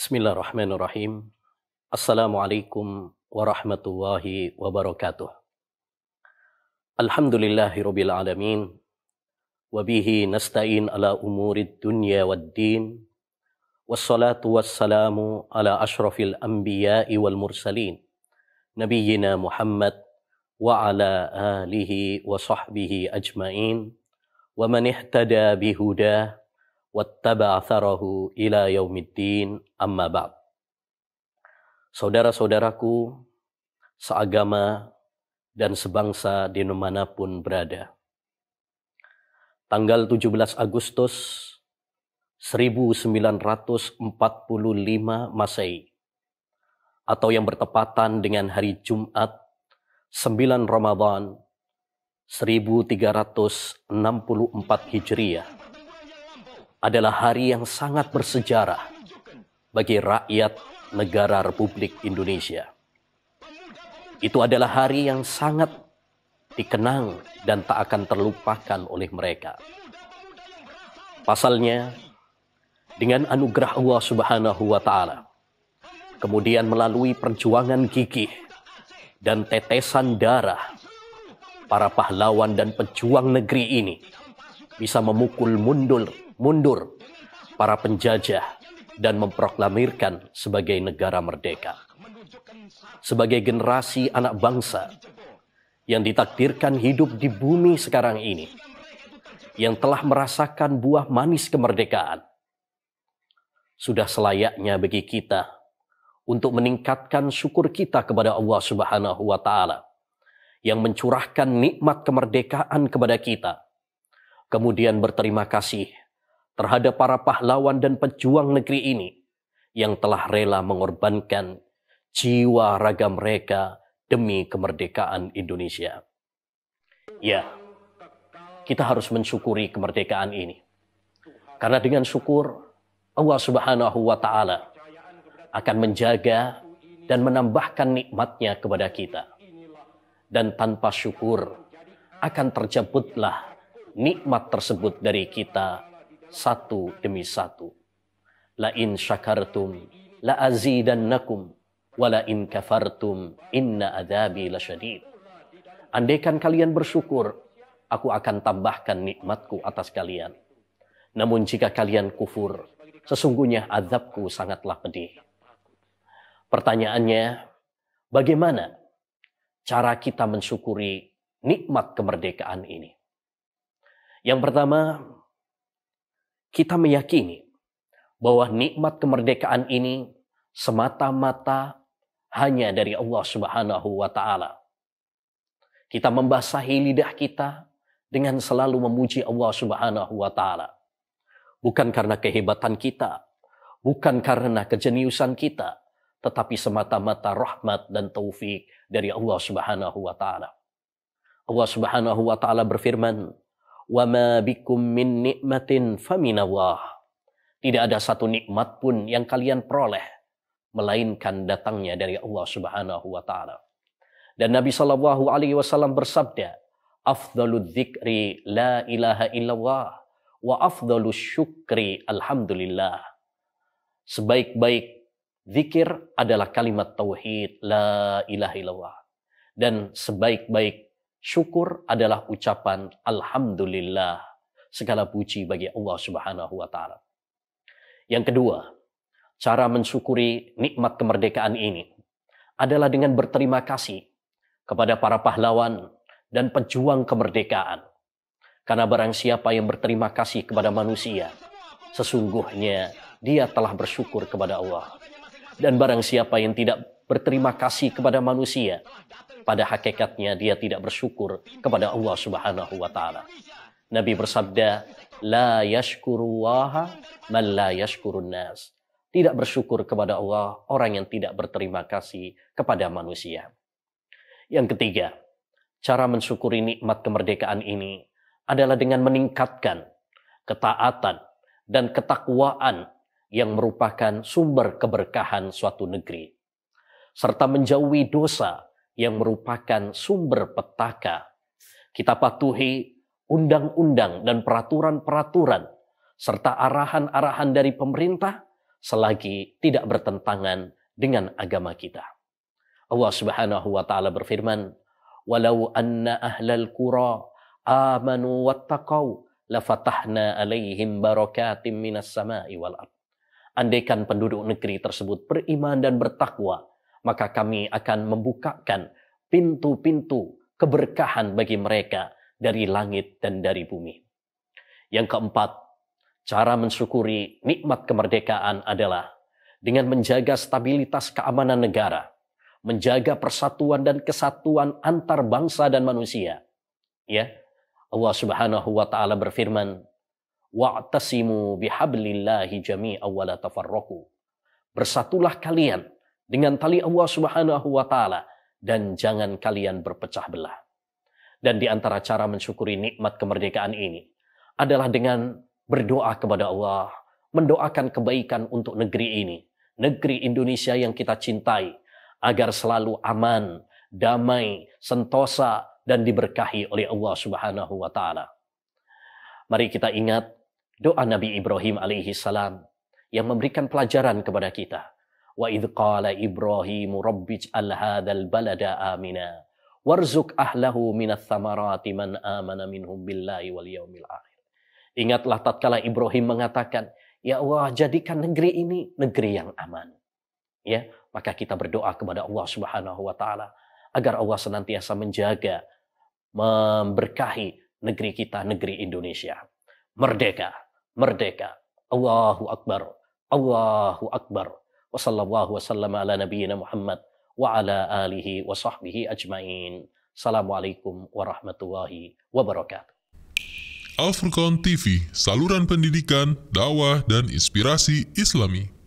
Bismillahirrahmanirrahim. Assalamualaikum warahmatullahi wabarakatuh. Alhamdulillahi rabbil alamin. Wabihi nasta'in ala umurid dunya wad din. Wassalatu wassalamu ala ashrafil anbiya'i wal mursalin. Nabiyyina Muhammad wa ala alihi wa sahbihi ajma'in. Wa man ihtada bihudah wattaba atharahu ila yaumiddin amma ba'd. Saudara-saudaraku seagama dan sebangsa di manapun berada. Tanggal 17 Agustus 1945 Masehi atau yang bertepatan dengan hari Jumat 9 Ramadan 1364 Hijriah adalah hari yang sangat bersejarah bagi rakyat negara Republik Indonesia. Itu adalah hari yang sangat dikenang dan tak akan terlupakan oleh mereka. Pasalnya, dengan anugerah Allah Subhanahu wa Ta'ala, kemudian melalui perjuangan gigih dan tetesan darah, para pahlawan dan pejuang negeri ini bisa memukul mundur mundur para penjajah dan memproklamirkan sebagai negara merdeka. Sebagai generasi anak bangsa yang ditakdirkan hidup di bumi sekarang ini, yang telah merasakan buah manis kemerdekaan, sudah selayaknya bagi kita untuk meningkatkan syukur kita kepada Allah Subhanahu wa Ta'ala yang mencurahkan nikmat kemerdekaan kepada kita, kemudian berterima kasih terhadap para pahlawan dan pejuang negeri ini yang telah rela mengorbankan jiwa raga mereka demi kemerdekaan Indonesia. Ya, kita harus mensyukuri kemerdekaan ini. Karena dengan syukur, Allah Subhanahu wa Ta'ala akan menjaga dan menambahkan nikmatnya kepada kita. Dan tanpa syukur, akan tercabutlah nikmat tersebut dari kita satu demi satu. La in syakartum la azidannakum wa la in kafartum inna adabi lasyadid. Andaikan kalian bersyukur, aku akan tambahkan nikmatku atas kalian. Namun jika kalian kufur, sesungguhnya azabku sangatlah pedih. Pertanyaannya, bagaimana cara kita mensyukuri nikmat kemerdekaan ini? Yang pertama, kita meyakini bahwa nikmat kemerdekaan ini semata-mata hanya dari Allah Subhanahu wa taala. Kita membasahi lidah kita dengan selalu memuji Allah Subhanahu wa taala. Bukan karena kehebatan kita, bukan karena kejeniusan kita, tetapi semata-mata rahmat dan taufik dari Allah Subhanahu wa taala. Allah Subhanahu wa taala berfirman, wa ma bikum min nikmatin faminallah. Tidak ada satu nikmat pun yang kalian peroleh melainkan datangnya dari Allah Subhanahu wa taala. Dan Nabi Shallallahu alaihi wasallam bersabda, "Afdhalu dzikri la ilaha illallah wa afdhalu syukri alhamdulillah." Sebaik-baik zikir adalah kalimat tauhid la ilaha illallah. Dan sebaik-baik Syukur adalah ucapan alhamdulillah, segala puji bagi Allah Subhanahu wa taala. Yang kedua, cara mensyukuri nikmat kemerdekaan ini adalah dengan berterima kasih kepada para pahlawan dan pejuang kemerdekaan. Karena barang siapa yang berterima kasih kepada manusia, sesungguhnya dia telah bersyukur kepada Allah. Dan barang siapa yang tidak berterima kasih kepada manusia. Pada hakikatnya dia tidak bersyukur kepada Allah Subhanahu wa taala. Nabi bersabda, "La yashkurullaha man la yashkurun nas." Tidak bersyukur kepada Allah orang yang tidak berterima kasih kepada manusia. Yang ketiga, cara mensyukuri nikmat kemerdekaan ini adalah dengan meningkatkan ketaatan dan ketakwaan yang merupakan sumber keberkahan suatu negeri serta menjauhi dosa yang merupakan sumber petaka. Kita patuhi undang-undang dan peraturan-peraturan serta arahan-arahan dari pemerintah selagi tidak bertentangan dengan agama kita. Allah Subhanahu wa taala berfirman, "Walau anna ahlal qura amanu wattaqau lafatahna alaihim barakatim minas sama'i wal ard." Andaikan penduduk negeri tersebut beriman dan bertakwa, maka kami akan membukakan pintu-pintu keberkahan bagi mereka dari langit dan dari bumi. Yang keempat, cara mensyukuri nikmat kemerdekaan adalah dengan menjaga stabilitas keamanan negara, menjaga persatuan dan kesatuan antar bangsa dan manusia. Ya, Allah Subhanahu wa taala berfirman, "Wa'tasimu bihablillahi jami'a wa la tafarraqu." Bersatulah kalian dengan tali Allah Subhanahu wa taala dan jangan kalian berpecah belah. Dan di antara cara mensyukuri nikmat kemerdekaan ini adalah dengan berdoa kepada Allah, mendoakan kebaikan untuk negeri ini, negeri Indonesia yang kita cintai, agar selalu aman, damai, sentosa, dan diberkahi oleh Allah Subhanahu wa Ta'ala. Mari kita ingat doa Nabi Ibrahim alaihi salam yang memberikan pelajaran kepada kita Wa idh qala Ibrahimu rabbij al balada amina ahlahu minats thamarati man amana minhum billahi wal Ingatlah tatkala Ibrahim mengatakan, "Ya Allah, jadikan negeri ini negeri yang aman." Ya, maka kita berdoa kepada Allah Subhanahu wa taala agar Allah senantiasa menjaga memberkahi negeri kita, negeri Indonesia. Merdeka, merdeka. Allahu akbar. Allahu akbar. Wassallallahu Assalamualaikum warahmatullahi wabarakatuh. Al-Furqan TV, saluran pendidikan, dakwah, dan inspirasi islami.